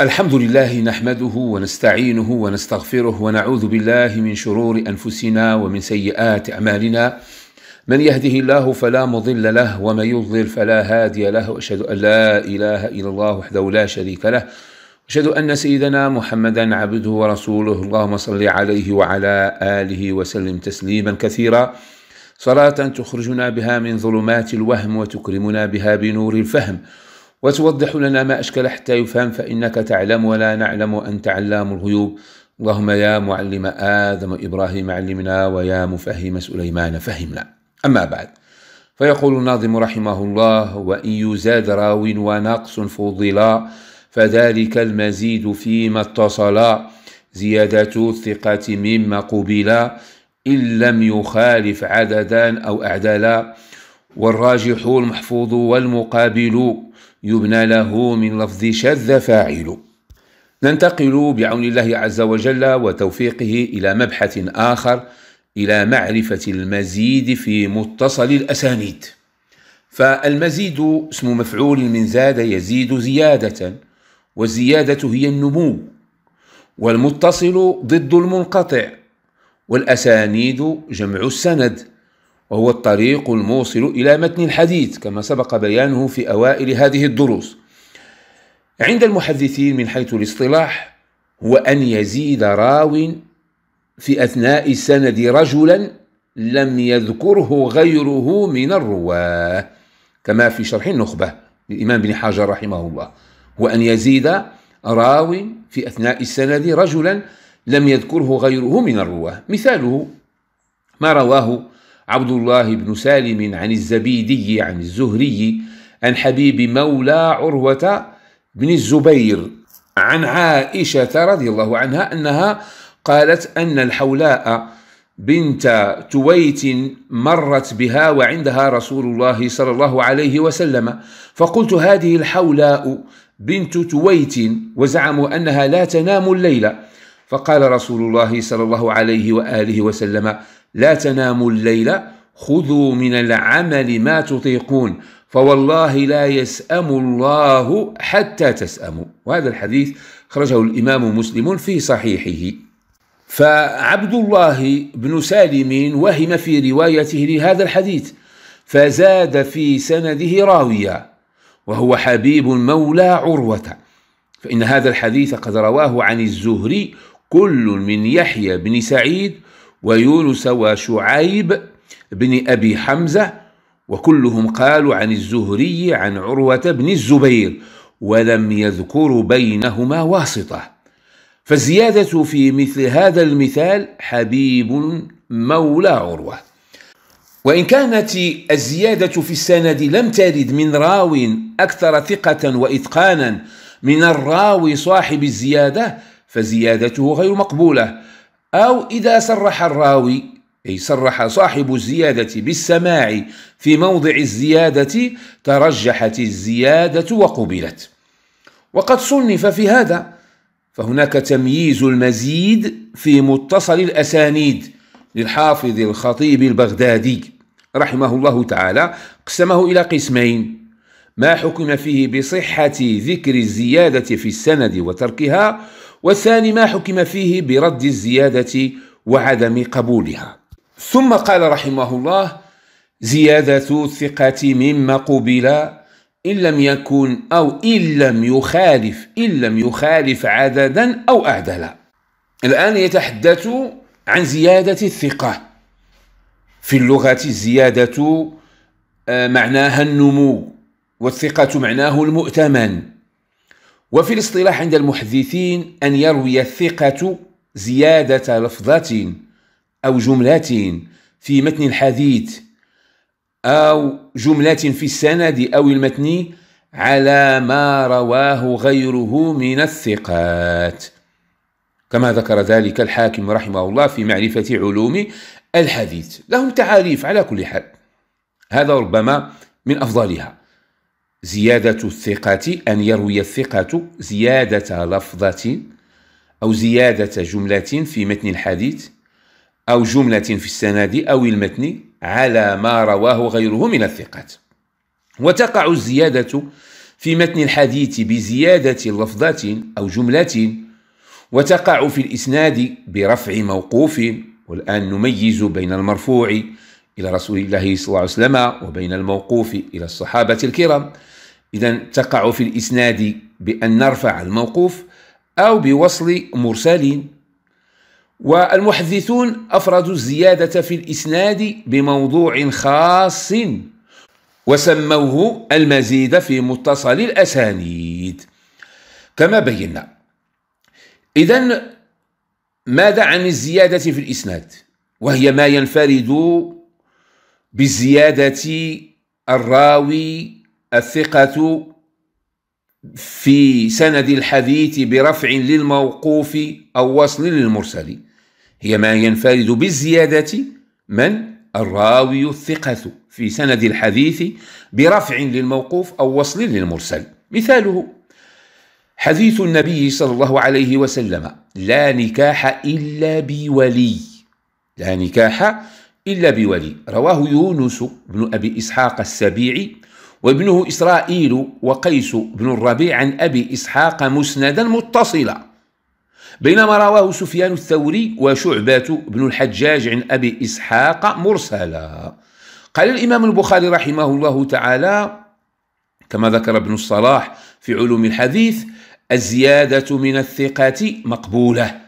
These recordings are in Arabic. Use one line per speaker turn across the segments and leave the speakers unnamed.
الحمد لله نحمده ونستعينه ونستغفره ونعوذ بالله من شرور انفسنا ومن سيئات اعمالنا من يهده الله فلا مضل له ومن يضلل فلا هادي له واشهد ان لا اله الا الله وحده لا شريك له واشهد ان سيدنا محمدا عبده ورسوله اللهم صل عليه وعلى اله وسلم تسليما كثيرا صلاه تخرجنا بها من ظلمات الوهم وتكرمنا بها بنور الفهم وتوضح لنا ما أشكل حتى يفهم فإنك تعلم ولا نعلم وأنت علام الغيوب اللهم يا معلم آدم وإبراهيم علمنا ويا مفهم سليمان فهمنا أما بعد فيقول الناظم رحمه الله وإن يزاد راو ونقص فضلا فذلك المزيد فيما اتصلا زيادة الثقة مما قبلا إن لم يخالف عددا أو أعدلا والراجح المحفوظ والمقابل يبنى له من لفظ شذ فاعل ننتقل بعون الله عز وجل وتوفيقه إلى مبحث آخر إلى معرفة المزيد في متصل الأسانيد فالمزيد اسم مفعول من زاد يزيد زيادة والزيادة هي النمو والمتصل ضد المنقطع والأسانيد جمع السند وهو الطريق الموصل إلى متن الحديث كما سبق بيانه في أوائل هذه الدروس عند المحدثين من حيث الاصطلاح هو أن يزيد راو في أثناء السند رجلا لم يذكره غيره من الرواه كما في شرح النخبة للإمام بن حجر رحمه الله هو أن يزيد راو في أثناء السند رجلا لم يذكره غيره من الرواه مثاله ما رواه عبد الله بن سالم عن الزبيدي عن الزهري عن حبيب مولى عروة بن الزبير عن عائشة رضي الله عنها أنها قالت أن الحولاء بنت تويت مرت بها وعندها رسول الله صلى الله عليه وسلم فقلت هذه الحولاء بنت تويت وزعموا أنها لا تنام الليلة فقال رسول الله صلى الله عليه واله وسلم لا تناموا الليل خذوا من العمل ما تطيقون فوالله لا يسأم الله حتى تسأموا وهذا الحديث خرجه الإمام مسلم في صحيحه فعبد الله بن سالم وهم في روايته لهذا الحديث فزاد في سنده راويا وهو حبيب مولى عروة فإن هذا الحديث قد رواه عن الزهري كل من يحيى بن سعيد ويونس وشعيب بن أبي حمزة وكلهم قالوا عن الزهري عن عروة بن الزبير ولم يذكروا بينهما واسطة فالزيادة في مثل هذا المثال حبيب مولى عروة وإن كانت الزيادة في السند لم ترد من راو أكثر ثقة وإتقانا من الراوي صاحب الزيادة فزيادته غير مقبولة أو إذا صرح الراوي أي صرح صاحب الزيادة بالسماع في موضع الزيادة ترجحت الزيادة وقبلت وقد صنف في هذا فهناك تمييز المزيد في متصل الأسانيد للحافظ الخطيب البغدادي رحمه الله تعالى قسمه إلى قسمين ما حكم فيه بصحة ذكر الزيادة في السند وتركها والثاني ما حكم فيه برد الزيادة وعدم قبولها ثم قال رحمه الله زيادة الثقة مما قبل إن لم يكن أو إن لم يخالف إن لم يخالف عددا أو أعدلا الآن يتحدث عن زيادة الثقة في اللغة الزيادة آه، معناها النمو والثقة معناه المؤتمن وفي الاصطلاح عند المحدثين أن يروي الثقة زيادة لفظة أو جملة في متن الحديث أو جملة في السند أو المتن على ما رواه غيره من الثقات كما ذكر ذلك الحاكم رحمه الله في معرفة علوم الحديث لهم تعاريف على كل حال هذا ربما من أفضلها زيادة الثقة أن يروي الثقة زيادة لفظة أو زيادة جملة في متن الحديث أو جملة في السند أو المتن على ما رواه غيره من الثقات وتقع الزيادة في متن الحديث بزيادة لفظة أو جملة وتقع في الإسناد برفع موقوف والآن نميز بين المرفوع إلى رسول الله صلى الله عليه وسلم وبين الموقوف إلى الصحابة الكرام إذا تقع في الإسناد بأن نرفع الموقوف أو بوصل مرسلين والمحدثون أفردوا الزيادة في الإسناد بموضوع خاص وسموه المزيد في متصل الأسانيد كما بينا إذا ماذا عن الزيادة في الإسناد وهي ما ينفرد بزيادة الراوي الثقة في سند الحديث برفع للموقوف أو وصل للمرسل هي ما ينفرد بالزيادة من الراوي الثقة في سند الحديث برفع للموقوف أو وصل للمرسل مثاله حديث النبي صلى الله عليه وسلم لا نكاح إلا بولي لا نكاح إلا بولي رواه يونس بن أبي إسحاق السبيعي وابنه إسرائيل وقيس بن الربيع عن أبي إسحاق مسندا متصلا بينما رواه سفيان الثوري وشعبة بن الحجاج عن أبي إسحاق مرسلا قال الإمام البخاري رحمه الله تعالى كما ذكر ابن الصلاح في علوم الحديث الزيادة من الثقات مقبولة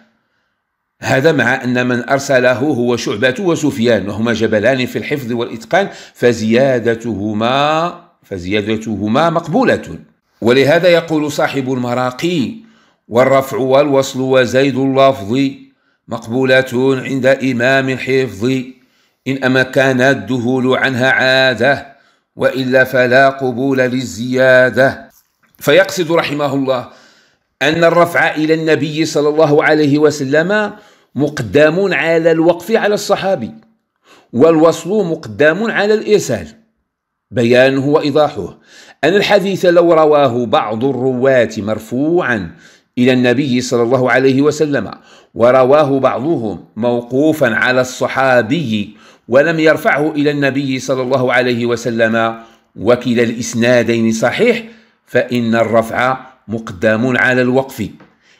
هذا مع أن من أرسله هو شعبة وسفيان وهما جبلان في الحفظ والإتقان فزيادتهما فزيادتهما مقبولة ولهذا يقول صاحب المراقي والرفع والوصل وزيد اللفظ مقبولة عند إمام الحفظ إن أما كان الدهول عنها عادة وإلا فلا قبول للزيادة فيقصد رحمه الله أن الرفع إلى النبي صلى الله عليه وسلم مقدم على الوقف على الصحابي والوصل مقدم على الإرسال بيانه وايضاحه ان الحديث لو رواه بعض الرواه مرفوعا الى النبي صلى الله عليه وسلم ورواه بعضهم موقوفا على الصحابي ولم يرفعه الى النبي صلى الله عليه وسلم وكلا الاسنادين صحيح فان الرفع مقدم على الوقف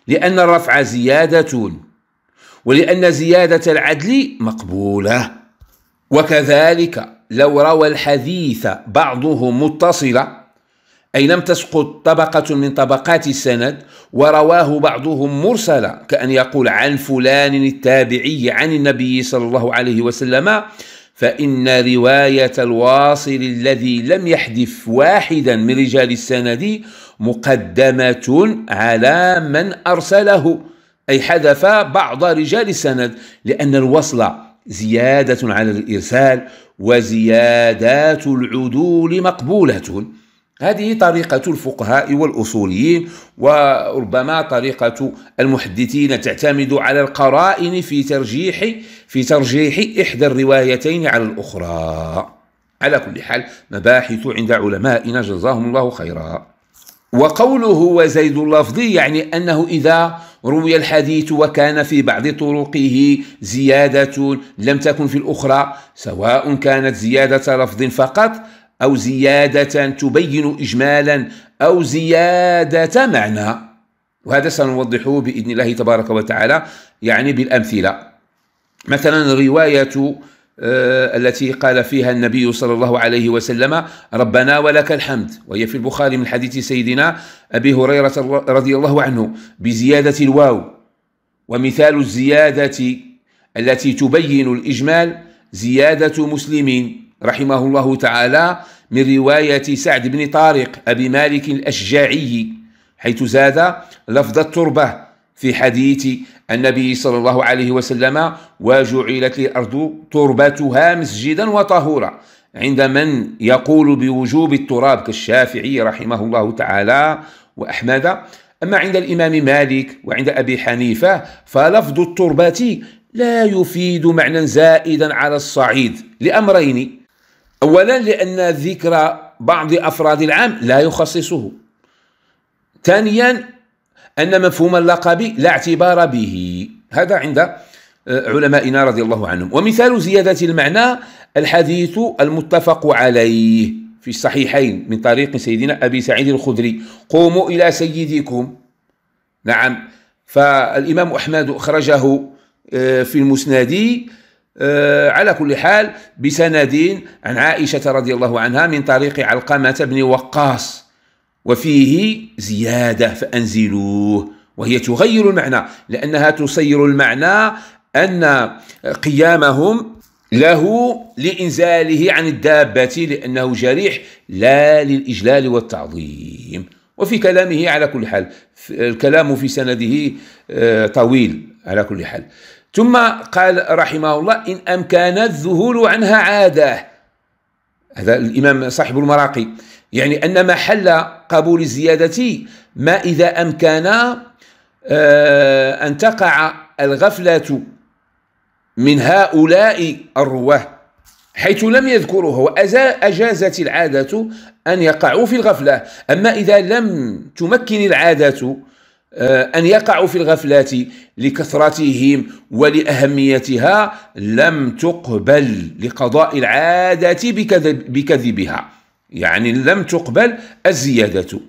لان الرفع زياده ولان زياده العدل مقبوله وكذلك لو روى الحديث بعضه متصلة أي لم تسقط طبقة من طبقات السند ورواه بعضهم مرسلة كأن يقول عن فلان التابعي عن النبي صلى الله عليه وسلم فإن رواية الواصل الذي لم يحدف واحدا من رجال السند مقدمة على من أرسله أي حذف بعض رجال السند لأن الوصل زيادة على الإرسال وزيادات العدول مقبولة هذه طريقة الفقهاء والأصوليين وربما طريقة المحدثين تعتمد على القرائن في ترجيح في ترجيح إحدى الروايتين على الأخرى على كل حال مباحث عند علمائنا جزاهم الله خيرا وقوله وزيد اللفظي يعني أنه إذا روي الحديث وكان في بعض طرقه زيادة لم تكن في الأخرى سواء كانت زيادة لفظ فقط أو زيادة تبين إجمالا أو زيادة معنى وهذا سنوضحه بإذن الله تبارك وتعالى يعني بالأمثلة مثلا رواية آه، التي قال فيها النبي صلى الله عليه وسلم ربنا ولك الحمد وهي في البخاري من حديث سيدنا أبي هريرة رضي الله عنه بزيادة الواو ومثال الزيادة التي تبين الإجمال زيادة مسلمين رحمه الله تعالى من رواية سعد بن طارق أبي مالك الأشجاعي حيث زاد لفظ التربة في حديث النبي صلى الله عليه وسلم وجعلت الأرض تربتها مسجدا وطهورا عند من يقول بوجوب التراب كالشافعي رحمه الله تعالى وأحمد أما عند الإمام مالك وعند أبي حنيفة فلفظ التربة لا يفيد معنى زائدا على الصعيد لأمرين أولا لأن ذكر بعض أفراد العام لا يخصصه ثانيا أن مفهوم اللقب لا اعتبار به هذا عند آه، علمائنا رضي الله عنهم ومثال زيادة المعنى الحديث المتفق عليه في الصحيحين من طريق سيدنا أبي سعيد الخدري قوموا إلى سيدكم نعم فالإمام أحمد أخرجه آه، في المسند آه، على كل حال بسندين عن عائشة رضي الله عنها من طريق علقمة بن وقاص وفيه زيادة فأنزلوه وهي تغير المعنى لأنها تصير المعنى أن قيامهم له لإنزاله عن الدابة لأنه جريح لا للإجلال والتعظيم وفي كلامه على كل حال الكلام في سنده آه، طويل على كل حال ثم قال رحمه الله إن أمكن الذهول عنها عاده هذا الإمام صاحب المراقي يعني أن محل قبول الزيادة ما إذا أمكن آه، أن تقع الغفلة من هؤلاء الرواه حيث لم يذكره أجازت العادة أن يقعوا في الغفلة أما إذا لم تمكن العادة آه، أن يقعوا في الغفلة لكثرتهم ولأهميتها لم تقبل لقضاء العادة بكذب بكذبها يعني لم تقبل الزيادة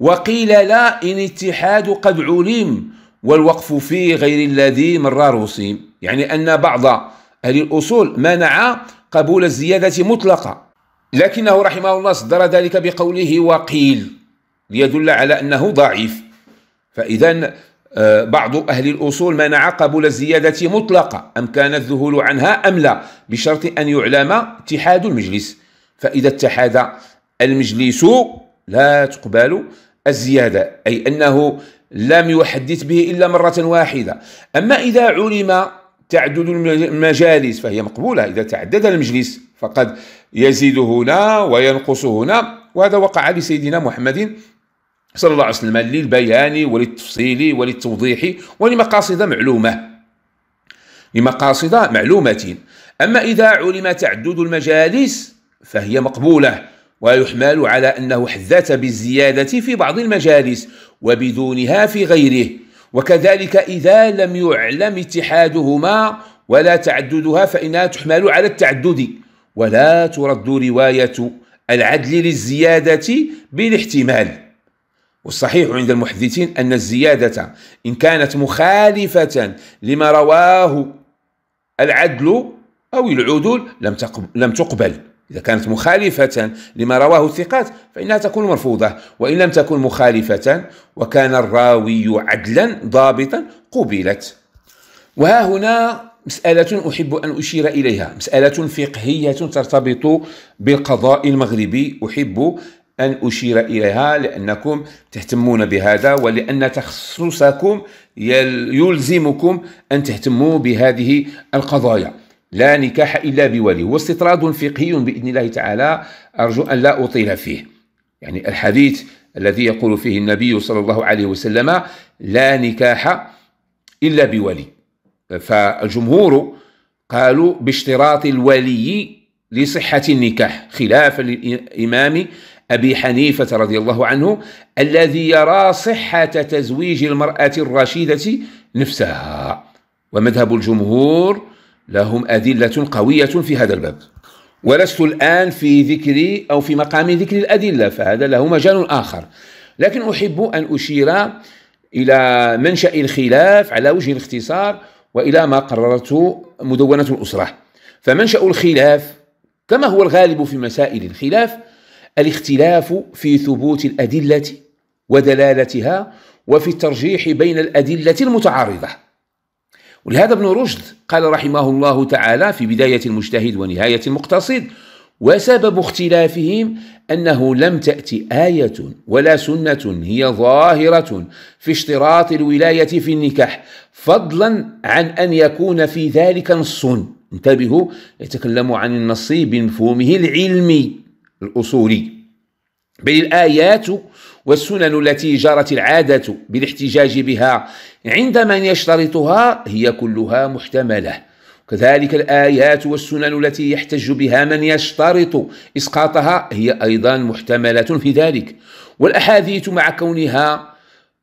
وقيل لا إن اتحاد قد علم والوقف في غير الذي مر رسيم يعني أن بعض أهل الأصول منع قبول الزيادة مطلقة لكنه رحمه الله صدر ذلك بقوله وقيل ليدل على أنه ضعيف فإذا آه، بعض أهل الأصول منع قبول الزيادة مطلقة أم كان الذهول عنها أم لا بشرط أن يعلم اتحاد المجلس فإذا اتحد المجلس لا تقبل الزيادة أي أنه لم يحدث به إلا مرة واحدة أما إذا علم تعدد المجالس فهي مقبولة إذا تعدد المجلس فقد يزيد هنا وينقص هنا وهذا وقع لسيدنا محمد صلى الله عليه وسلم للبيان وللتفصيل وللتوضيح ولمقاصد معلومة لمقاصد معلومة أما إذا علم تعدد المجالس فهي مقبولة ويحمل على أنه حدث بالزيادة في بعض المجالس وبدونها في غيره وكذلك إذا لم يعلم اتحادهما ولا تعددها فإنها تحمل على التعدد ولا ترد رواية العدل للزيادة بالاحتمال والصحيح عند المحدثين أن الزيادة إن كانت مخالفة لما رواه العدل أو العدول لم تقبل إذا كانت مخالفة لما رواه الثقات فإنها تكون مرفوضة وإن لم تكن مخالفة وكان الراوي عدلا ضابطا قبلت وها هنا مسألة أحب أن أشير إليها مسألة فقهية ترتبط بالقضاء المغربي أحب أن أشير إليها لأنكم تهتمون بهذا ولأن تخصصكم يلزمكم أن تهتموا بهذه القضايا لا نكاح إلا بولي هو استطراد فقهي بإذن الله تعالى أرجو أن لا أطيل فيه يعني الحديث الذي يقول فيه النبي صلى الله عليه وسلم لا نكاح إلا بولي فالجمهور قالوا باشتراط الولي لصحة النكاح خلافا للإمام أبي حنيفة رضي الله عنه الذي يرى صحة تزويج المرأة الرشيدة نفسها ومذهب الجمهور لهم أدلة قوية في هذا الباب ولست الآن في ذكر أو في مقام ذكر الأدلة فهذا له مجال آخر لكن أحب أن أشير إلى منشأ الخلاف على وجه الاختصار وإلى ما قررته مدونة الأسرة فمنشأ الخلاف كما هو الغالب في مسائل الخلاف الاختلاف في ثبوت الأدلة ودلالتها وفي الترجيح بين الأدلة المتعارضة ولهذا ابن رشد قال رحمه الله تعالى في بداية المجتهد ونهاية المقتصد وسبب اختلافهم أنه لم تأتي آية ولا سنة هي ظاهرة في اشتراط الولاية في النكاح فضلا عن أن يكون في ذلك نص انتبهوا يتكلم عن النص بمفهومه العلمي الأصولي بل الآيات والسنن التي جرت العادة بالاحتجاج بها عند من يشترطها هي كلها محتملة كذلك الآيات والسنن التي يحتج بها من يشترط إسقاطها هي أيضا محتملة في ذلك والأحاديث مع كونها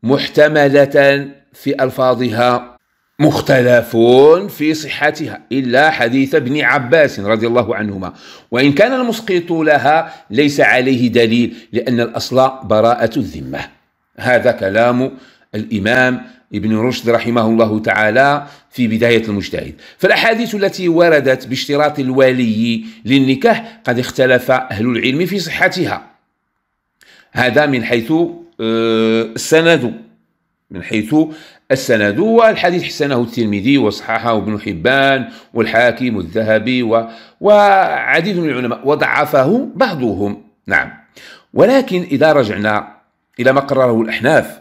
محتملة في ألفاظها مختلفون في صحتها إلا حديث ابن عباس رضي الله عنهما وإن كان المسقط لها ليس عليه دليل لأن الأصل براءة الذمة هذا كلام الإمام ابن رشد رحمه الله تعالى في بداية المجتهد فالأحاديث التي وردت باشتراط الولي للنكاح قد اختلف أهل العلم في صحتها هذا من حيث آه، السند من حيث السند والحديث حسنه الترمذي وصححه ابن حبان والحاكم الذهبي و... وعديد من العلماء وضعفه بعضهم نعم ولكن إذا رجعنا إلى ما قرره الأحناف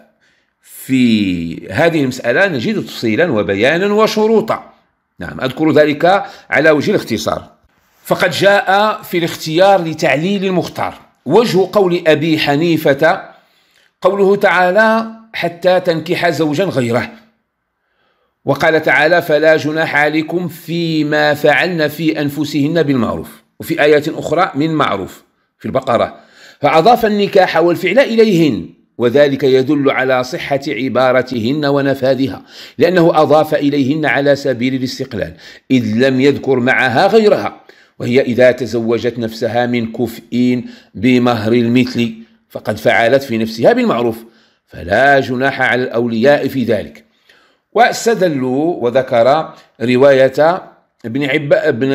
في هذه المسألة نجد تفصيلا وبيانا وشروطا نعم أذكر ذلك على وجه الاختصار فقد جاء في الاختيار لتعليل المختار وجه قول أبي حنيفة قوله تعالى حتى تنكح زوجا غيره وقال تعالى فلا جناح عليكم فيما فعلن في أنفسهن بالمعروف وفي آيات أخرى من معروف في البقرة فأضاف النكاح والفعل إليهن وذلك يدل على صحة عبارتهن ونفاذها لأنه أضاف إليهن على سبيل الاستقلال إذ لم يذكر معها غيرها وهي إذا تزوجت نفسها من كفء بمهر المثل فقد فعلت في نفسها بالمعروف فلا جناح على الأولياء في ذلك واستدلوا وذكر رواية ابن عب... ابن...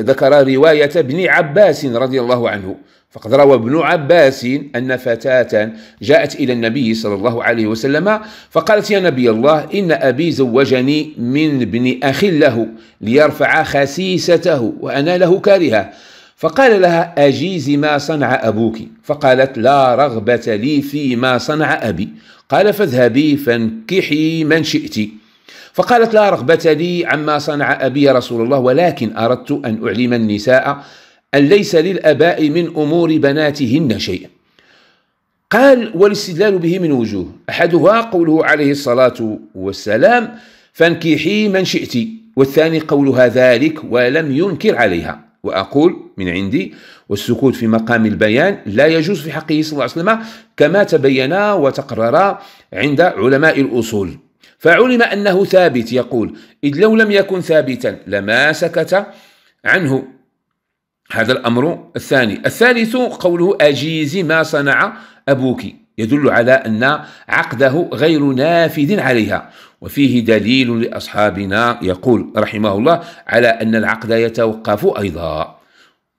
ذكر رواية ابن عباس رضي الله عنه فقد روى ابن عباس أن فتاة جاءت إلى النبي صلى الله عليه وسلم فقالت يا نبي الله إن أبي زوجني من ابن أخ له ليرفع خسيسته وأنا له كارهة فقال لها أجيزي ما صنع أبوك فقالت لا رغبة لي فيما صنع أبي قال فاذهبي فانكحي من شئت فقالت لا رغبة لي عما صنع أبي رسول الله ولكن أردت أن أعلم النساء أن ليس للأباء من أمور بناتهن شيء قال والاستدلال به من وجوه أحدها قوله عليه الصلاة والسلام فانكحي من شئت والثاني قولها ذلك ولم ينكر عليها وأقول من عندي والسكوت في مقام البيان لا يجوز في حقه صلى الله عليه وسلم كما تبين وتقرر عند علماء الأصول فعلم أنه ثابت يقول إذ لو لم يكن ثابتا لما سكت عنه هذا الأمر الثاني الثالث قوله أجيز ما صنع أبوك يدل على أن عقده غير نافذ عليها وفيه دليل لأصحابنا يقول رحمه الله على أن العقد يتوقف أيضا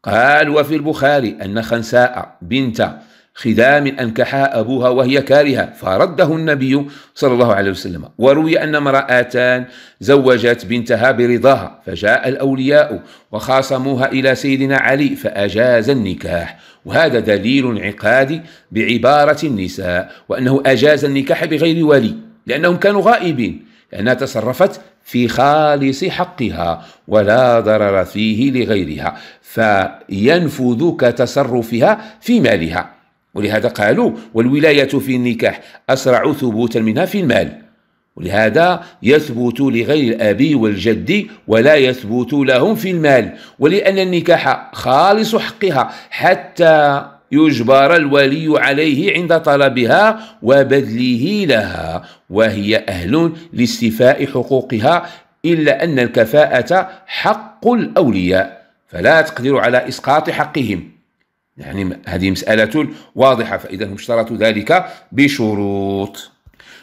قال وفي البخاري أن خنساء بنت خدام أنكحها أبوها وهي كارهة فرده النبي صلى الله عليه وسلم وروي أن مرأتان زوجت بنتها برضاها فجاء الأولياء وخاصموها إلى سيدنا علي فأجاز النكاح وهذا دليل انعقاد بعبارة النساء وأنه أجاز النكاح بغير ولي لأنهم كانوا غائبين لأنها تصرفت في خالص حقها ولا ضرر فيه لغيرها فينفذ كتصرفها في مالها ولهذا قالوا والولاية في النكاح أسرع ثبوتا منها في المال ولهذا يثبت لغير الأبي والجد ولا يثبت لهم في المال ولأن النكاح خالص حقها حتى يجبر الولي عليه عند طلبها وبذله لها وهي أهل لاستيفاء حقوقها إلا أن الكفاءة حق الأولياء فلا تقدر على إسقاط حقهم يعني هذه مسألة واضحة فإذا هم اشترطوا ذلك بشروط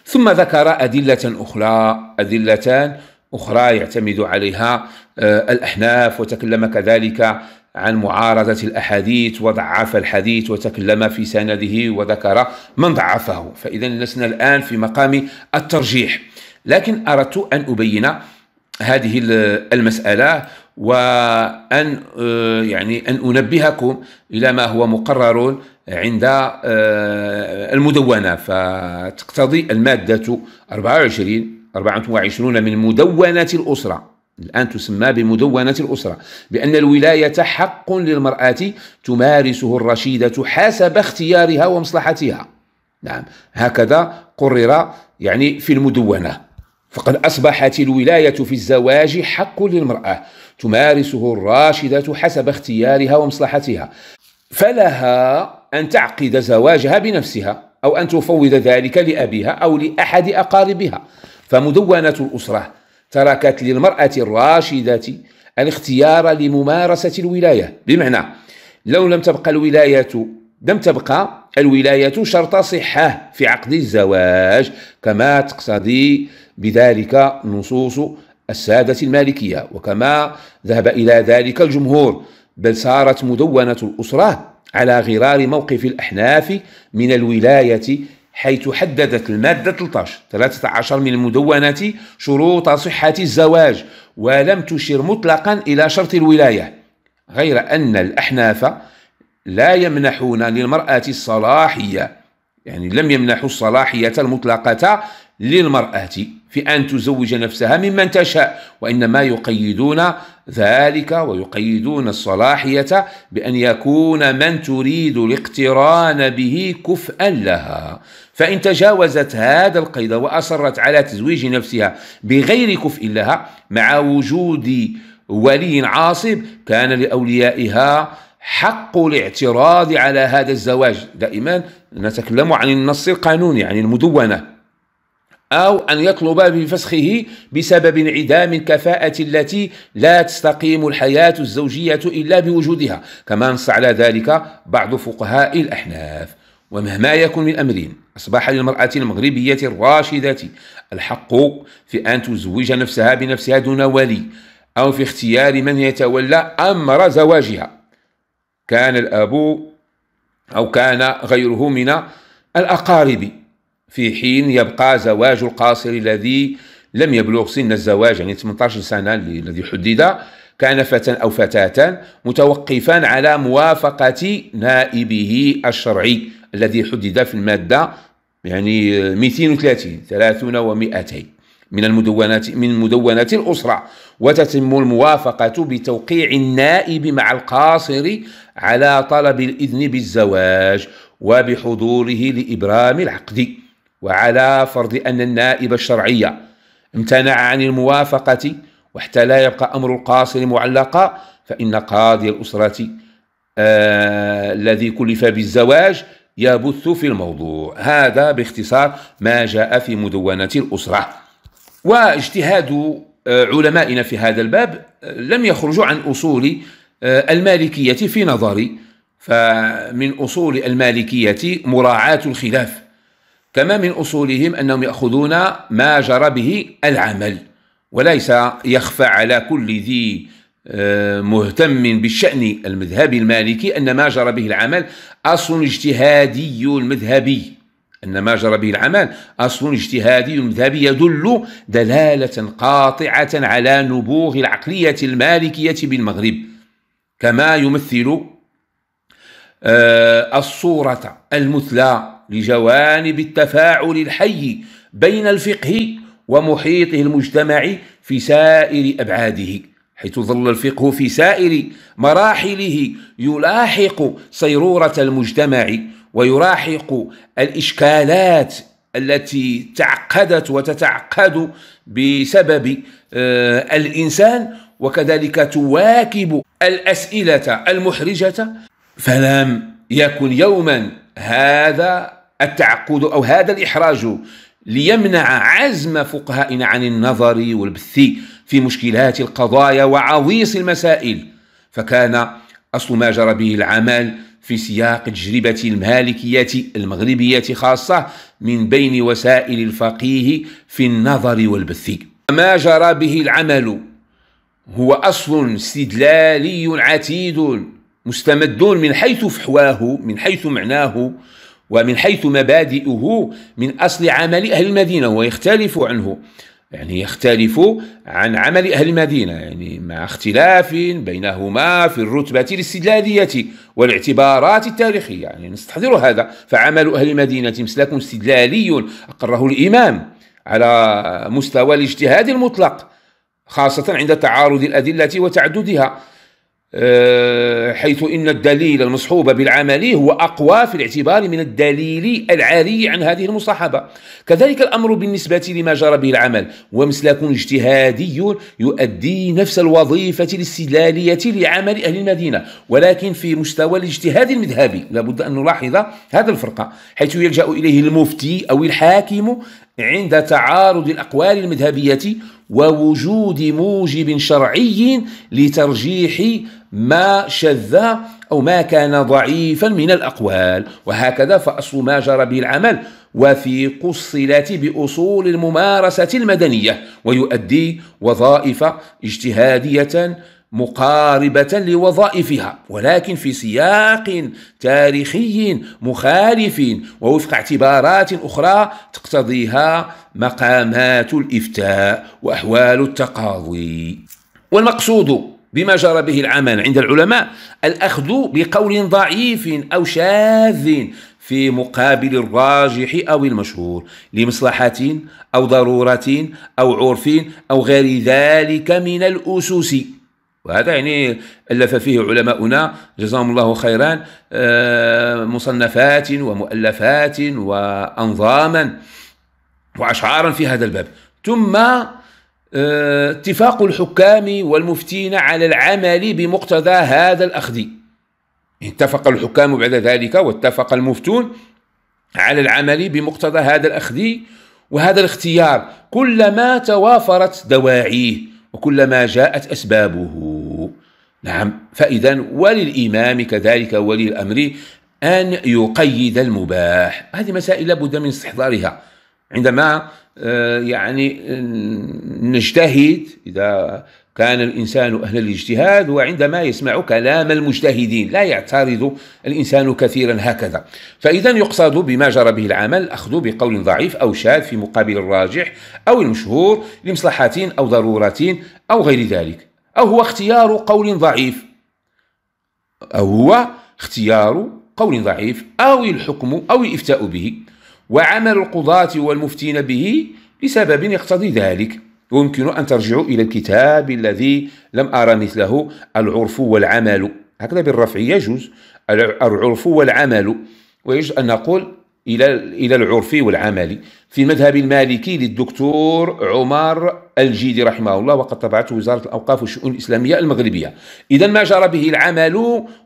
ثم ذكر أدلة أخرى أدلتان أخرى يعتمد عليها آه، الأحناف وتكلم كذلك عن معارضة الأحاديث وضعف الحديث وتكلم في سنده وذكر من ضعفه فإذا لسنا الآن في مقام الترجيح لكن أردت أن أبين هذه المسألة وأن آه، يعني أن أنبهكم إلى ما هو مقرر عند آه، المدونة فتقتضي المادة 24 24 من مدونة الأسرة الآن تسمى بمدونة الأسرة بأن الولاية حق للمرأة تمارسه الرشيدة حسب اختيارها ومصلحتها نعم هكذا قرر يعني في المدونة فقد أصبحت الولاية في الزواج حق للمرأة تمارسه الراشدة حسب اختيارها ومصلحتها فلها أن تعقد زواجها بنفسها أو أن تفوض ذلك لأبيها أو لأحد أقاربها فمدونة الأسرة تركت للمرأة الراشدة الاختيار لممارسة الولاية بمعنى لو لم تبقى الولاية لم تبقى الولاية شرط صحة في عقد الزواج كما تقتضي بذلك نصوص السادة المالكية وكما ذهب إلى ذلك الجمهور بل صارت مدونة الأسرة على غرار موقف الأحناف من الولاية حيث حددت المادة 13 13 من المدونة شروط صحة الزواج ولم تشر مطلقا إلى شرط الولاية غير أن الأحناف لا يمنحون للمرأة الصلاحية يعني لم يمنحوا الصلاحية المطلقة للمرأة في أن تزوج نفسها ممن تشاء وإنما يقيدون ذلك ويقيدون الصلاحية بأن يكون من تريد الاقتران به كفءا لها فإن تجاوزت هذا القيد وأصرت على تزويج نفسها بغير كفء لها مع وجود ولي عاصب كان لأوليائها حق الاعتراض على هذا الزواج دائما نتكلم عن النص القانوني عن المدونة أو أن يطلب بفسخه بسبب انعدام الكفاءة التي لا تستقيم الحياة الزوجية إلا بوجودها كما نص على ذلك بعض فقهاء الأحناف ومهما يكن من أمرين أصبح للمرأة المغربية الراشدة الحق في أن تزوج نفسها بنفسها دون ولي أو في اختيار من يتولى أمر زواجها كان الأب أو كان غيره من الأقارب في حين يبقى زواج القاصر الذي لم يبلغ سن الزواج يعني 18 سنة الذي حدد كان فتى أو فتاة متوقفا على موافقة نائبه الشرعي الذي حدد في المادة يعني 230 30 و 200 من المدونات من مدونات الأسرة وتتم الموافقة بتوقيع النائب مع القاصر على طلب الإذن بالزواج وبحضوره لإبرام العقد وعلى فرض أن النائب الشرعي امتنع عن الموافقة وحتى لا يبقى أمر القاصر معلقا فإن قاضي الأسرة آه الذي كلف بالزواج يبث في الموضوع هذا باختصار ما جاء في مدونة الأسرة واجتهاد آه، علمائنا في هذا الباب آه، لم يخرجوا عن أصول آه، المالكية في نظري فمن أصول المالكية مراعاة الخلاف كما من أصولهم أنهم يأخذون ما جرى به العمل وليس يخفى على كل ذي آه، مهتم بالشأن المذهبي المالكي أن ما جرى به العمل أصل اجتهادي مذهبي أن ما جرى به العمل أصل اجتهادي مذهبي يدل دلالة قاطعة على نبوغ العقلية المالكية بالمغرب كما يمثل آه، الصورة المثلى لجوانب التفاعل الحي بين الفقه ومحيطه المجتمعي في سائر أبعاده حيث ظل الفقه في سائر مراحله يلاحق صيروره المجتمع ويلاحق الاشكالات التي تعقدت وتتعقد بسبب آه، الانسان وكذلك تواكب الاسئله المحرجه فلم يكن يوما هذا التعقد او هذا الاحراج ليمنع عزم فقهائنا عن النظر والبث في مشكلات القضايا وعويص المسائل فكان أصل ما جرى به العمل في سياق تجربة المالكية المغربية خاصة من بين وسائل الفقيه في النظر والبث ما جرى به العمل هو أصل استدلالي عتيد مستمد من حيث فحواه من حيث معناه ومن حيث مبادئه من أصل عمل أهل المدينة ويختلف عنه يعني يختلف عن عمل أهل المدينة يعني مع اختلاف بينهما في الرتبة الاستدلالية والاعتبارات التاريخية يعني نستحضر هذا فعمل أهل المدينة مسلك استدلالي أقره الإمام على مستوى الاجتهاد المطلق خاصة عند تعارض الأدلة وتعددها آه، حيث إن الدليل المصحوب بالعمل هو أقوى في الاعتبار من الدليل العاري عن هذه المصاحبة كذلك الأمر بالنسبة لما جرى به العمل ومسلك اجتهادي يؤدي نفس الوظيفة الاستدلالية لعمل أهل المدينة ولكن في مستوى الاجتهاد المذهبي لابد أن نلاحظ هذا الفرق حيث يلجأ إليه المفتي أو الحاكم عند تعارض الأقوال المذهبية ووجود موجب شرعي لترجيح ما شذ أو ما كان ضعيفا من الأقوال وهكذا فأصل ما جرى به العمل وفي قصلت بأصول الممارسة المدنية ويؤدي وظائف اجتهادية مقاربة لوظائفها ولكن في سياق تاريخي مخالف ووفق اعتبارات أخرى تقتضيها مقامات الإفتاء وأحوال التقاضي والمقصود بما جرى به العمل عند العلماء الأخذ بقول ضعيف أو شاذ في مقابل الراجح أو المشهور لمصلحة أو ضرورة أو عرف أو غير ذلك من الأسس وهذا يعني ألف فيه علماؤنا جزاهم الله خيرا آه، مصنفات ومؤلفات وأنظاما وأشعارا في هذا الباب ثم آه، اتفاق الحكام والمفتين على العمل بمقتضى هذا الأخذ اتفق الحكام بعد ذلك واتفق المفتون على العمل بمقتضى هذا الأخذ وهذا الاختيار كلما توافرت دواعيه كلما جاءت أسبابه نعم فإذا وللإمام كذلك ولي الأمر أن يقيد المباح هذه مسائل لابد من استحضارها عندما آه، يعني آه، نجتهد إذا كان الإنسان أهل الاجتهاد وعندما يسمع كلام المجتهدين لا يعترض الإنسان كثيرا هكذا فإذا يقصد بما جرى به العمل أخذ بقول ضعيف أو شاذ في مقابل الراجح أو المشهور لمصلحة أو ضرورة أو غير ذلك أو هو اختيار قول ضعيف أو هو اختيار قول ضعيف أو الحكم أو الإفتاء به وعمل القضاة والمفتين به لسبب يقتضي ذلك يمكن أن ترجعوا إلى الكتاب الذي لم أرى مثله العرف والعمل هكذا بالرفع يجوز العرف والعمل ويجوز أن نقول إلى إلى العرف والعمل في مذهب المالكي للدكتور عمر الجيدي رحمه الله وقد طبعته وزارة الأوقاف والشؤون الإسلامية المغربية إذا ما جرى به العمل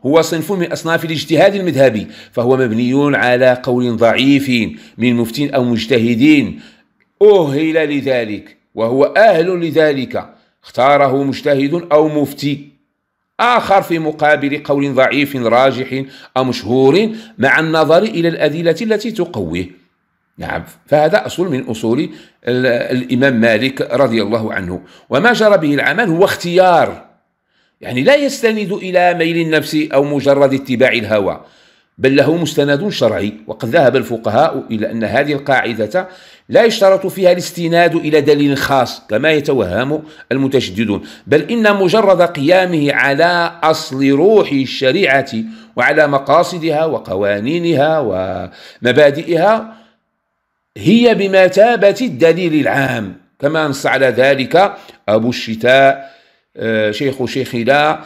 هو صنف من أصناف الاجتهاد المذهبي فهو مبني على قول ضعيف من مفتين أو مجتهدين أهل لذلك وهو أهل لذلك اختاره مجتهد أو مفتي آخر في مقابل قول ضعيف راجح أو مشهور مع النظر إلى الأدلة التي تقويه نعم فهذا أصل من أصول الإمام مالك رضي الله عنه وما جرى به العمل هو اختيار يعني لا يستند إلى ميل النفس أو مجرد اتباع الهوى بل له مستند شرعي وقد ذهب الفقهاء إلى أن هذه القاعدة لا يشترط فيها الاستناد إلى دليل خاص كما يتوهم المتشددون بل إن مجرد قيامه على أصل روح الشريعة وعلى مقاصدها وقوانينها ومبادئها هي بمثابة الدليل العام كما نص على ذلك أبو الشتاء آه، شيخ شيخنا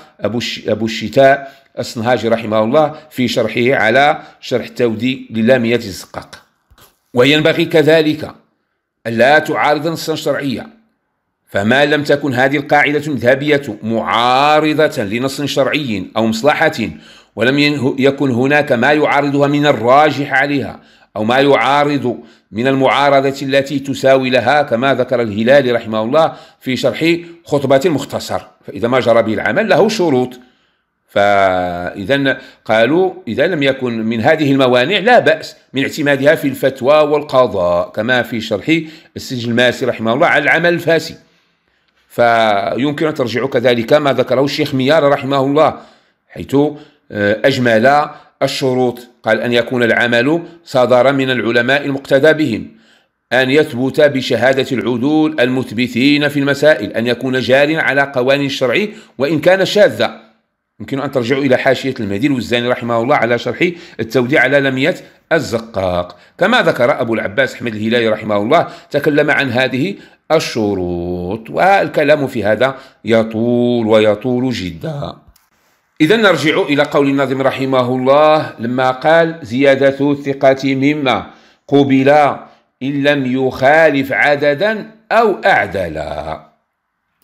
أبو الشتاء الصنهاجي رحمه الله في شرحه على شرح التودي للامية الزقاق وينبغي كذلك ألا تعارض نصا شرعيا فما لم تكن هذه القاعدة المذهبية معارضة لنص شرعي أو مصلحة ولم يكن هناك ما يعارضها من الراجح عليها أو ما يعارض من المعارضة التي تساوي لها كما ذكر الهلال رحمه الله في شرح خطبة المختصر فإذا ما جرى به العمل له شروط فإذا قالوا إذا لم يكن من هذه الموانع لا بأس من اعتمادها في الفتوى والقضاء كما في شرح السجل الماسي رحمه الله على العمل الفاسي فيمكن أن ترجعوا كذلك ما ذكره الشيخ ميار رحمه الله حيث آه، أجمل الشروط قال أن يكون العمل صدر من العلماء المقتدى بهم أن يثبت بشهادة العدول المثبتين في المسائل أن يكون جار على قوانين الشرع وإن كان شاذا يمكن أن ترجعوا إلى حاشية المهدي والزاني رحمه الله على شرح التوديع على لمية الزقاق كما ذكر أبو العباس أحمد الهلالي رحمه الله تكلم عن هذه الشروط والكلام في هذا يطول ويطول جدا إذا نرجع إلى قول الناظم رحمه الله لما قال زيادة الثقة مما قبل إن لم يخالف عددا أو أعدلا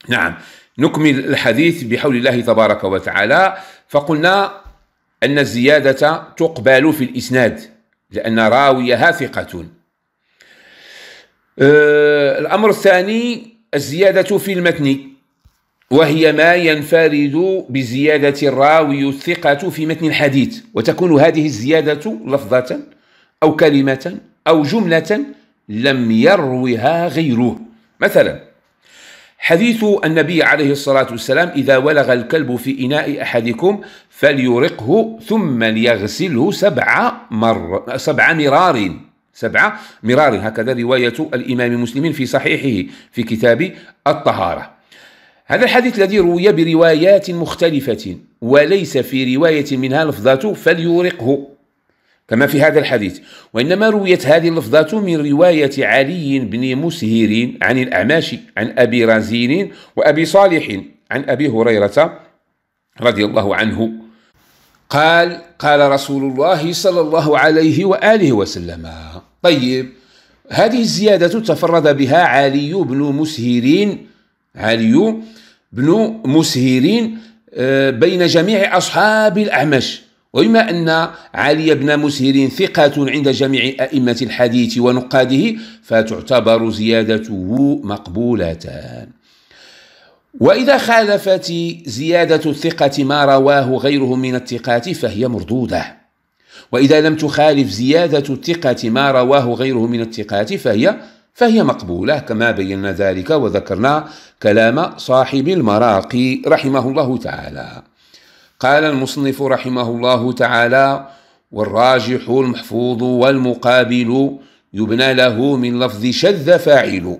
نعم نكمل الحديث بحول الله تبارك وتعالى فقلنا أن الزيادة تقبل في الإسناد لأن راويها ثقة أه، الأمر الثاني الزيادة في المتن وهي ما ينفرد بزيادة الراوي الثقة في متن الحديث وتكون هذه الزيادة لفظة أو كلمة أو جملة لم يروها غيره مثلا حديث النبي عليه الصلاة والسلام إذا ولغ الكلب في إناء أحدكم فليرقه ثم ليغسله سبع مر سبع مرار سبع مرار هكذا رواية الإمام مسلم في صحيحه في كتاب الطهارة هذا الحديث الذي روي بروايات مختلفة وليس في رواية منها لفظة فليورقه كما في هذا الحديث وإنما رويت هذه اللفظات من رواية علي بن مسهر عن الأعماش عن أبي رزين وأبي صالح عن أبي هريرة رضي الله عنه قال قال رسول الله صلى الله عليه وآله وسلم طيب هذه الزيادة تفرد بها علي بن مسهرين علي بن مسهرين آه، بين جميع أصحاب الأعمش وبما أن علي بن مسهر ثقة عند جميع أئمة الحديث ونقاده فتعتبر زيادته مقبولة وإذا خالفت زيادة الثقة ما رواه غيره من الثقات فهي مردودة وإذا لم تخالف زيادة الثقة ما رواه غيره من الثقات فهي فهي مقبولة كما بينا ذلك وذكرنا كلام صاحب المراقي رحمه الله تعالى قال المصنف رحمه الله تعالى والراجح المحفوظ والمقابل يبنى له من لفظ شذ فاعل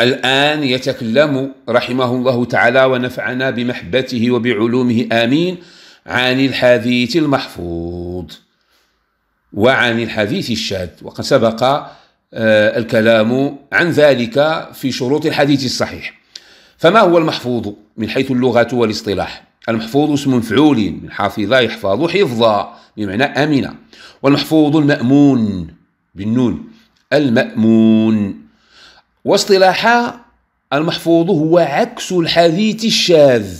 الآن يتكلم رحمه الله تعالى ونفعنا بمحبته وبعلومه آمين عن الحديث المحفوظ وعن الحديث الشاذ وقد سبق آه، الكلام عن ذلك في شروط الحديث الصحيح فما هو المحفوظ من حيث اللغة والاصطلاح المحفوظ اسم مفعول من حافظ يحفظ حفظا بمعنى آمنة والمحفوظ المأمون بالنون المأمون واصطلاحا المحفوظ هو عكس الحديث الشاذ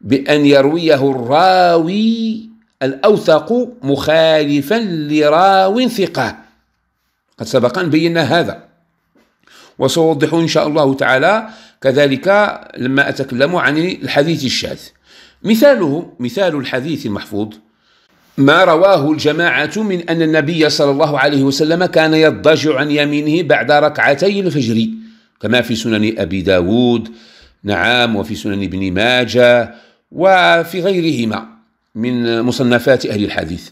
بأن يرويه الراوي الأوثق مخالفا لراو ثقة قد سبق أن بينا هذا وسأوضح إن شاء الله تعالى كذلك لما أتكلم عن الحديث الشاذ مثاله مثال الحديث المحفوظ ما رواه الجماعة من أن النبي صلى الله عليه وسلم كان يضجع عن يمينه بعد ركعتي الفجر كما في سنن أبي داود نعم وفي سنن ابن ماجة وفي غيرهما من مصنفات أهل الحديث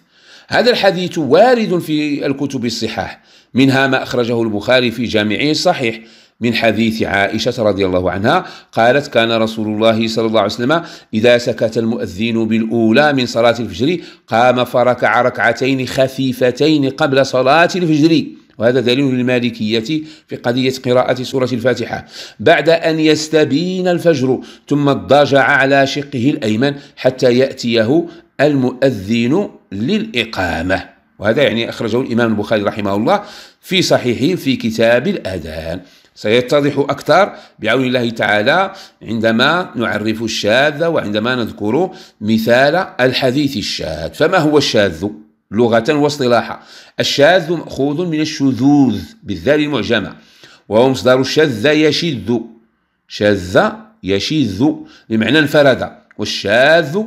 هذا الحديث وارد في الكتب الصحاح منها ما أخرجه البخاري في جامعه الصحيح من حديث عائشة رضي الله عنها قالت كان رسول الله صلى الله عليه وسلم إذا سكت المؤذن بالأولى من صلاة الفجر قام فركع ركعتين خفيفتين قبل صلاة الفجر وهذا دليل للمالكية في قضية قراءة سورة الفاتحة بعد أن يستبين الفجر ثم اضطجع على شقه الأيمن حتى يأتيه المؤذن للإقامة وهذا يعني أخرجه الإمام البخاري رحمه الله في صحيحه في كتاب الأذان سيتضح أكثر بعون الله تعالى عندما نعرف الشاذ وعندما نذكر مثال الحديث الشاذ فما هو الشاذ؟ لغة واصطلاحا الشاذ مأخوذ من الشذوذ بالذال المعجمة وهو مصدر الشذ يشذ شذ يشذ بمعنى انفرد والشاذ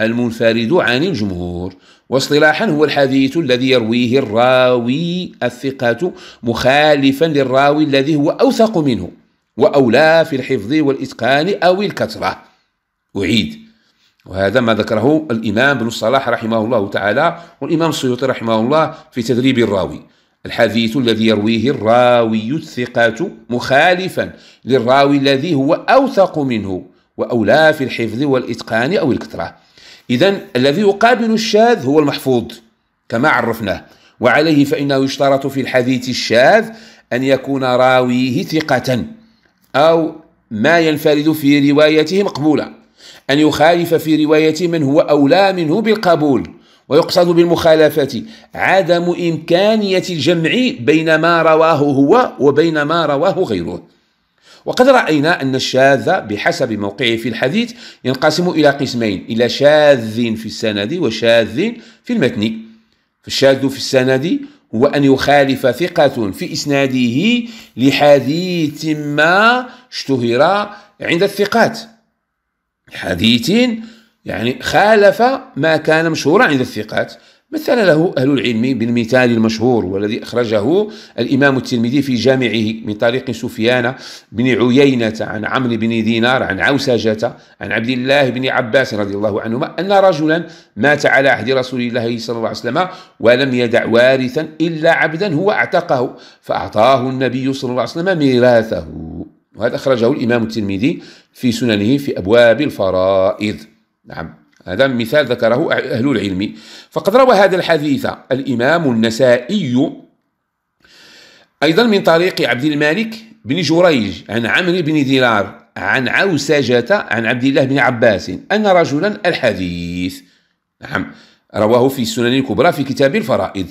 المنفرد عن الجمهور واصطلاحا هو الحديث الذي يرويه الراوي الثقة مخالفا للراوي الذي هو أوثق منه وأولى في الحفظ والإتقان أو الكثرة أعيد وهذا ما ذكره الإمام بن الصلاح رحمه الله تعالى والإمام السيوطي رحمه الله في تدريب الراوي الحديث الذي يرويه الراوي الثقة مخالفا للراوي الذي هو أوثق منه وأولى في الحفظ والإتقان أو الكثرة إذا الذي يقابل الشاذ هو المحفوظ كما عرفناه وعليه فإنه يشترط في الحديث الشاذ أن يكون راويه ثقة أو ما ينفرد في روايته مقبولة أن يخالف في روايته من هو أولى منه بالقبول ويقصد بالمخالفة عدم إمكانية الجمع بين ما رواه هو وبين ما رواه غيره وقد رأينا أن الشاذ بحسب موقعه في الحديث ينقسم إلى قسمين إلى شاذ في السند وشاذ في المتن فالشاذ في السند هو أن يخالف ثقة في إسناده لحديث ما اشتهر عند الثقات حديث يعني خالف ما كان مشهورا عند الثقات مثل له أهل العلم بالمثال المشهور والذي أخرجه الإمام الترمذي في جامعه من طريق سفيان بن عيينة عن عمرو بن دينار عن عوسجة عن عبد الله بن عباس رضي الله عنهما أن رجلا مات على عهد رسول الله صلى الله عليه وسلم ولم يدع وارثا إلا عبدا هو أعتقه فأعطاه النبي صلى الله عليه وسلم ميراثه وهذا أخرجه الإمام الترمذي في سننه في أبواب الفرائض نعم هذا مثال ذكره أهل العلم فقد روى هذا الحديث الإمام النسائي أيضا من طريق عبد الملك بن جريج عن عمرو بن دينار عن عوسجة عن عبد الله بن عباس أن رجلا الحديث نعم رواه في السنن الكبرى في كتاب الفرائض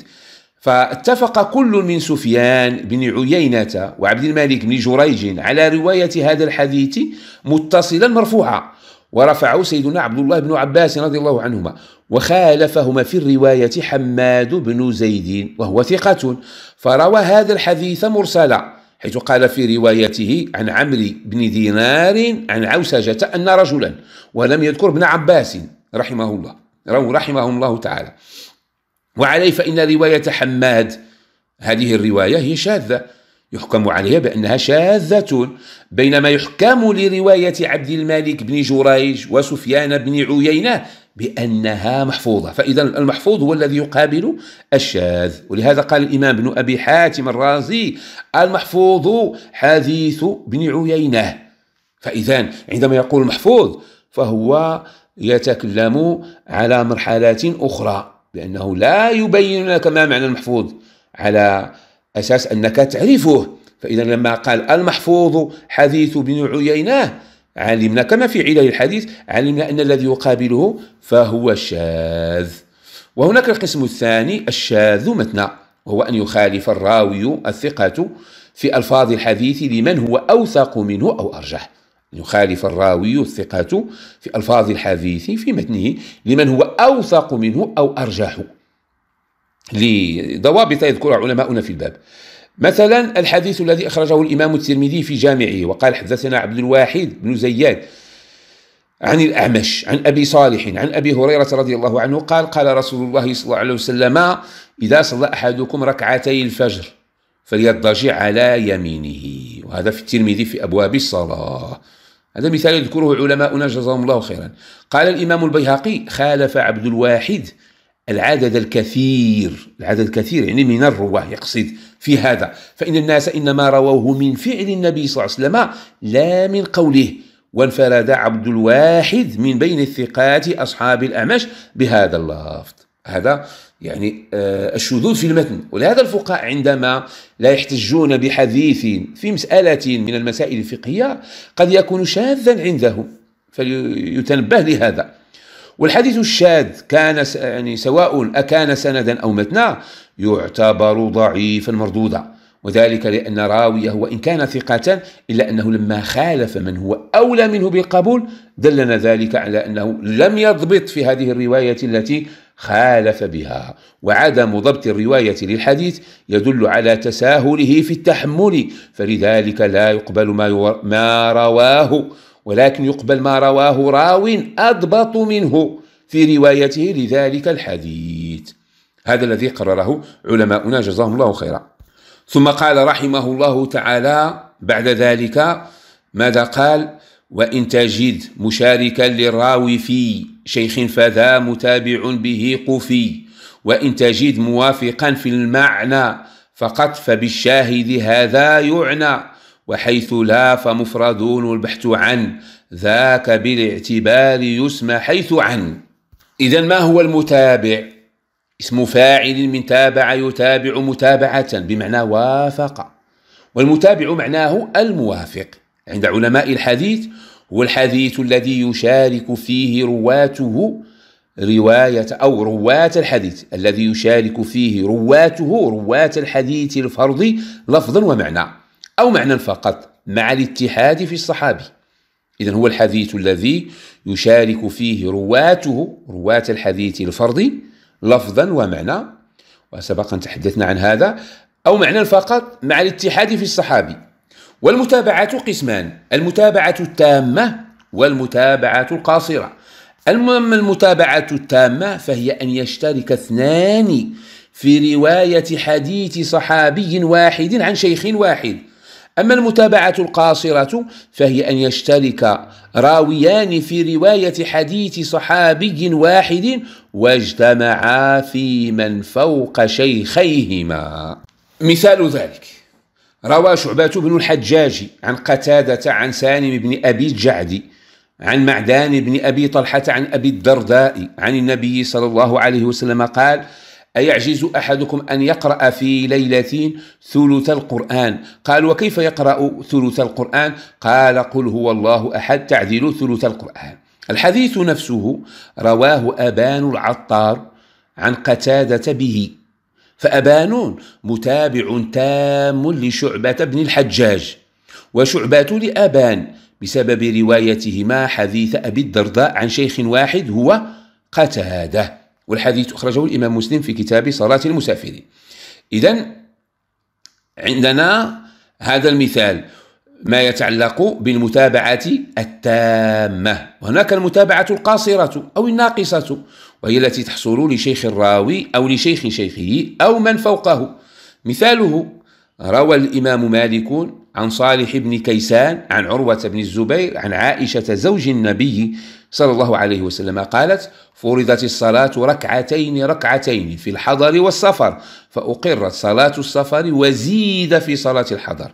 فاتفق كل من سفيان بن عيينة وعبد الملك بن جريج على رواية هذا الحديث متصلا مرفوعا ورفعه سيدنا عبد الله بن عباس رضي الله عنهما وخالفهما في الرواية حماد بن زيد وهو ثقة فروى هذا الحديث مرسلا حيث قال في روايته عن عمرو بن دينار عن عوسجة أن رجلا ولم يذكر ابن عباس رحمه الله رو رحمه الله تعالى وعليه فإن رواية حماد هذه الرواية هي شاذة يحكم عليها بأنها شاذة بينما يحكم لرواية عبد الملك بن جريج وسفيان بن عيينة بأنها محفوظة فإذا المحفوظ هو الذي يقابل الشاذ ولهذا قال الإمام بن أبي حاتم الرازي المحفوظ حديث بن عيينة فإذا عندما يقول محفوظ فهو يتكلم على مرحلات أخرى لأنه لا يبين لك ما معنى المحفوظ على أساس أنك تعرفه فإذا لما قال المحفوظ حديث بن عيينة علمنا كما في علل الحديث علمنا أن الذي يقابله فهو شاذ وهناك القسم الثاني الشاذ متنى وهو أن يخالف الراوي الثقة في ألفاظ الحديث لمن هو أوثق منه أو أرجح يخالف الراوي الثقة في ألفاظ الحديث في متنه لمن هو أوثق منه أو أرجح لضوابط يذكرها علماؤنا في الباب مثلا الحديث الذي أخرجه الإمام الترمذي في جامعه وقال حدثنا عبد الواحد بن زياد عن الأعمش عن أبي صالح عن أبي هريرة رضي الله عنه قال قال رسول الله صلى الله عليه وسلم إذا صلى أحدكم ركعتي الفجر فليضجع على يمينه وهذا في الترمذي في أبواب الصلاة هذا مثال يذكره علماؤنا جزاهم الله خيرا قال الإمام البيهقي خالف عبد الواحد العدد الكثير العدد الكثير يعني من الرواه يقصد في هذا فإن الناس إنما رووه من فعل النبي صلى الله عليه وسلم لا من قوله وانفرد عبد الواحد من بين الثقات أصحاب الأمش بهذا اللفظ هذا يعني آه، الشذوذ في المتن ولهذا الفقهاء عندما لا يحتجون بحديث في مسألة من المسائل الفقهية قد يكون شاذا عندهم فليتنبه لهذا والحديث الشاذ كان يعني سواء أكان سندا أو متنا يعتبر ضعيفا مردودا وذلك لأن راويه وإن كان ثقة إلا أنه لما خالف من هو أولى منه بالقبول دلنا ذلك على أنه لم يضبط في هذه الرواية التي خالف بها وعدم ضبط الرواية للحديث يدل على تساهله في التحمل فلذلك لا يقبل ما, ما رواه ولكن يقبل ما رواه راو أضبط منه في روايته لذلك الحديث هذا الذي قرره علماؤنا جزاهم الله خيرا ثم قال رحمه الله تعالى بعد ذلك ماذا قال وإن تجد مشاركا للراوي في شيخ فذا متابع به قفي وإن تجد موافقا في المعنى فقط فبالشاهد هذا يعنى وحيث لا فمفردون البحث عن ذاك بالاعتبار يسمى حيث عن إذا ما هو المتابع؟ اسم فاعل من تابع يتابع متابعة بمعنى وافق والمتابع معناه الموافق عند علماء الحديث هو الحديث الذي يشارك فيه رواته رواية أو رواة الحديث الذي يشارك فيه رواته رواة الحديث الفرضي لفظا ومعنى أو معنى فقط مع الاتحاد في الصحابي إذا هو الحديث الذي يشارك فيه رواته رواة الحديث الفردي لفظا ومعنى وسبقا تحدثنا عن هذا أو معنى فقط مع الاتحاد في الصحابي والمتابعة قسمان المتابعة التامة والمتابعة القاصرة المهم المتابعة التامة فهي أن يشترك اثنان في رواية حديث صحابي واحد عن شيخ واحد أما المتابعة القاصرة فهي أن يشترك راويان في رواية حديث صحابي واحد واجتمعا في من فوق شيخيهما مثال ذلك روى شعبة بن الحجاج عن قتادة عن سالم بن أبي الجعد عن معدان بن أبي طلحة عن أبي الدرداء عن النبي صلى الله عليه وسلم قال أيعجز أحدكم أن يقرأ في ليلة ثلث القرآن قال وكيف يقرأ ثلث القرآن قال قل هو الله أحد تعديل ثلث القرآن الحديث نفسه رواه أبان العطار عن قتادة به فأبانون متابع تام لشعبة بن الحجاج وشعبة لأبان بسبب روايتهما حديث أبي الدرداء عن شيخ واحد هو قتاده والحديث أخرجه الإمام مسلم في كتاب صلاة المسافر إذا عندنا هذا المثال ما يتعلق بالمتابعة التامة وهناك المتابعة القاصرة أو الناقصة وهي التي تحصل لشيخ الراوي أو لشيخ شيخه أو من فوقه مثاله روى الإمام مالك عن صالح بن كيسان عن عروة بن الزبير عن عائشة زوج النبي صلى الله عليه وسلم قالت فرضت الصلاة ركعتين ركعتين في الحضر والسفر فأقرت صلاة السفر وزيد في صلاة الحضر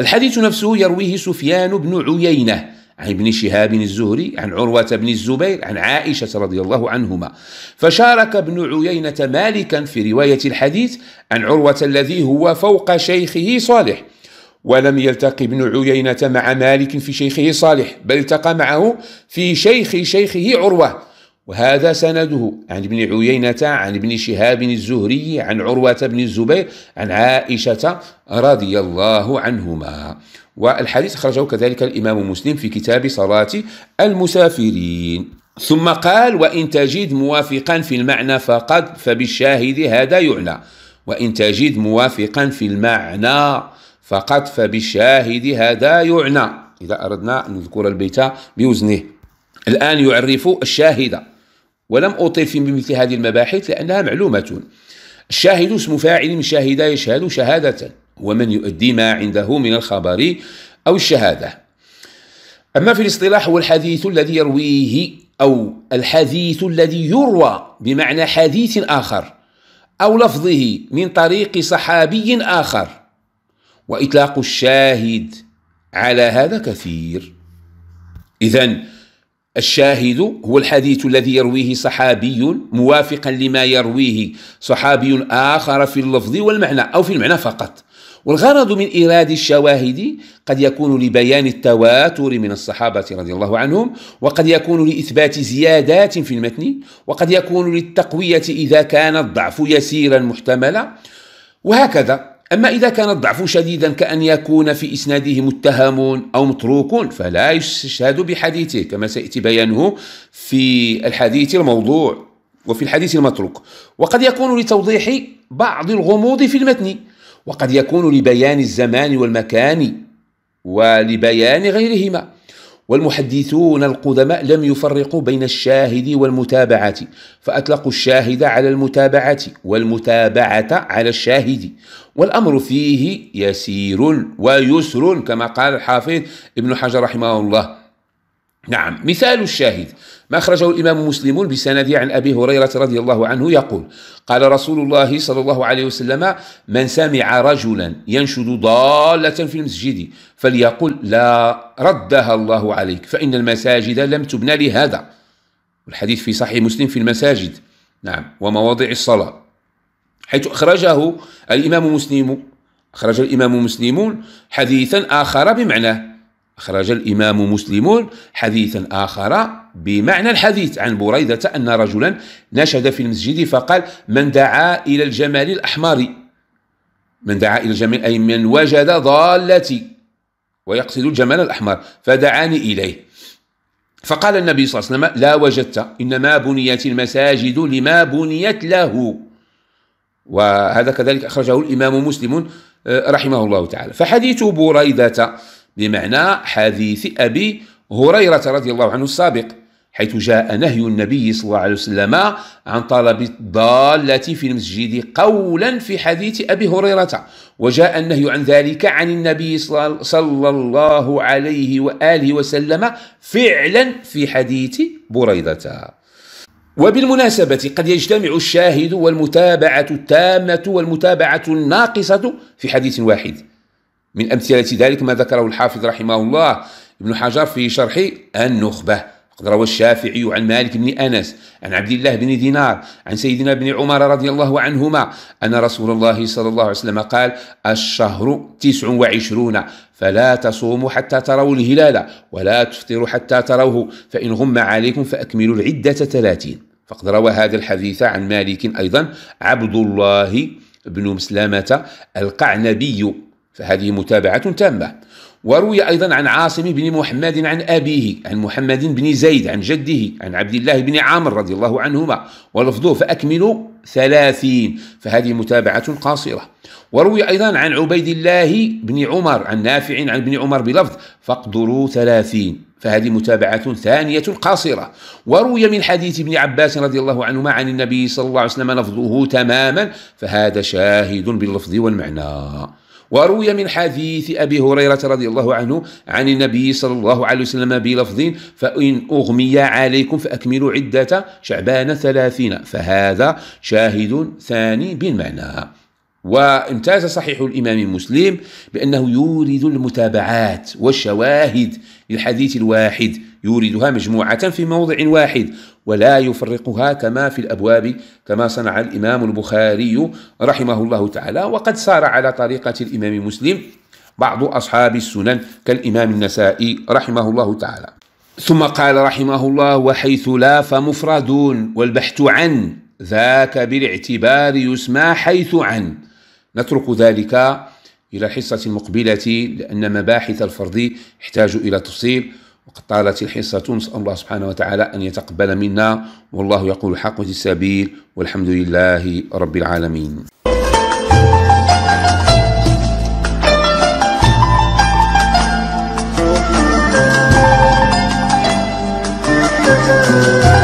الحديث نفسه يرويه سفيان بن عيينة عن ابن شهاب الزهري عن عروة بن الزبير عن عائشة رضي الله عنهما فشارك ابن عيينة مالكا في رواية الحديث عن عروة الذي هو فوق شيخه صالح ولم يلتقي ابن عيينة مع مالك في شيخه صالح بل التقى معه في شيخ شيخه عروة وهذا سنده عن ابن عيينة عن ابن شهاب الزهري عن عروة بن الزبير عن عائشة رضي الله عنهما والحديث أخرجه كذلك الإمام مسلم في كتاب صلاة المسافرين ثم قال وإن تجد موافقا في المعنى فقد فبالشاهد هذا يعنى وإن تجد موافقا في المعنى فقط فبالشاهد هذا يعنى إذا أردنا أن نذكر البيت بوزنه الآن يعرف الشاهد ولم أطيل في مثل هذه المباحث لأنها معلومة الشاهد اسم فاعل من شاهد يشهد شهادة هو من يؤدي ما عنده من الخبر أو الشهادة أما في الاصطلاح هو الحديث الذي يرويه أو الحديث الذي يروى بمعنى حديث آخر أو لفظه من طريق صحابي آخر واطلاق الشاهد على هذا كثير اذا الشاهد هو الحديث الذي يرويه صحابي موافقا لما يرويه صحابي اخر في اللفظ والمعنى او في المعنى فقط والغرض من ايراد الشواهد قد يكون لبيان التواتر من الصحابه رضي الله عنهم وقد يكون لاثبات زيادات في المتن وقد يكون للتقويه اذا كان الضعف يسيرا محتملا وهكذا أما إذا كان الضعف شديدا كأن يكون في إسناده متهم أو متروك فلا يستشهد بحديثه كما سيأتي بيانه في الحديث الموضوع وفي الحديث المتروك وقد يكون لتوضيح بعض الغموض في المتن وقد يكون لبيان الزمان والمكان ولبيان غيرهما والمحدثون القدماء لم يفرقوا بين الشاهد والمتابعة فأطلقوا الشاهد على المتابعة والمتابعة على الشاهد والأمر فيه يسير ويسر كما قال الحافظ ابن حجر رحمه الله نعم مثال الشاهد ما أخرجه الإمام مسلم بسنده عن أبي هريرة رضي الله عنه يقول قال رسول الله صلى الله عليه وسلم من سمع رجلا ينشد ضالة في المسجد فليقل لا ردها الله عليك فإن المساجد لم تبنى لهذا الحديث في صحيح مسلم في المساجد نعم ومواضع الصلاة حيث أخرجه الإمام مسلم أخرج الإمام مسلم حديثا آخر بمعناه أخرج الإمام مسلم حديثا آخر بمعنى الحديث عن بريدة أن رجلا نشد في المسجد فقال من دعا إلى الجمال الأحمر من دعا إلى الجمال أي من وجد ضالتي ويقصد الجمال الأحمر فدعاني إليه فقال النبي صلى الله عليه وسلم لا وجدت إنما بنيت المساجد لما بنيت له وهذا كذلك أخرجه الإمام مسلم آه، رحمه الله تعالى فحديث بريدة بمعنى حديث أبي هريرة رضي الله عنه السابق حيث جاء نهي النبي صلى الله عليه وسلم عن طلب الضالة في المسجد قولا في حديث أبي هريرة وجاء النهي عن ذلك عن النبي صلى الله عليه وآله وسلم فعلا في حديث بريدة وبالمناسبة قد يجتمع الشاهد والمتابعة التامة والمتابعة الناقصة في حديث واحد من أمثلة ذلك ما ذكره الحافظ رحمه الله ابن حجر في شرح النخبة قد روى الشافعي عن مالك بن انس عن عبد الله بن دينار عن سيدنا بن عمر رضي الله عنهما ان رسول الله صلى الله عليه وسلم قال الشهر تسع وعشرون فلا تصوموا حتى تروا الهلال ولا تفطروا حتى تروه فان غم عليكم فاكملوا العده ثلاثين فقد روى هذا الحديث عن مالك ايضا عبد الله بن مسلمه القعنبي فهذه متابعة تامة وروي أيضا عن عاصم بن محمد عن أبيه عن محمد بن زيد عن جده عن عبد الله بن عامر رضي الله عنهما ولفظه فأكملوا ثلاثين فهذه متابعة قاصرة وروي أيضا عن عبيد الله بن عمر عن نافع عن ابن عمر بلفظ فاقدروا ثلاثين فهذه متابعة ثانية قاصرة وروي من حديث ابن عباس رضي الله عنهما عن النبي صلى الله عليه وسلم لفظه تماما فهذا شاهد باللفظ والمعنى وروي من حديث أبي هريرة رضي الله عنه عن النبي صلى الله عليه وسلم بلفظ فإن أغمي عليكم فأكملوا عدة شعبان ثلاثين فهذا شاهد ثاني بالمعنى وامتاز صحيح الإمام مسلم بأنه يورد المتابعات والشواهد للحديث الواحد يوردها مجموعة في موضع واحد ولا يفرقها كما في الأبواب كما صنع الإمام البخاري رحمه الله تعالى وقد سار على طريقة الإمام مسلم بعض أصحاب السنن كالإمام النسائي رحمه الله تعالى ثم قال رحمه الله وحيث لا فمفرد والبحث عن ذاك بالاعتبار يسمى حيث عن نترك ذلك إلى حصة مقبلة لأن مباحث الفرض يحتاج إلى تفصيل وقد طالت الحصة نسأل الله سبحانه وتعالى أن يتقبل منا والله يقول الحق في السبيل والحمد لله رب العالمين Thank you.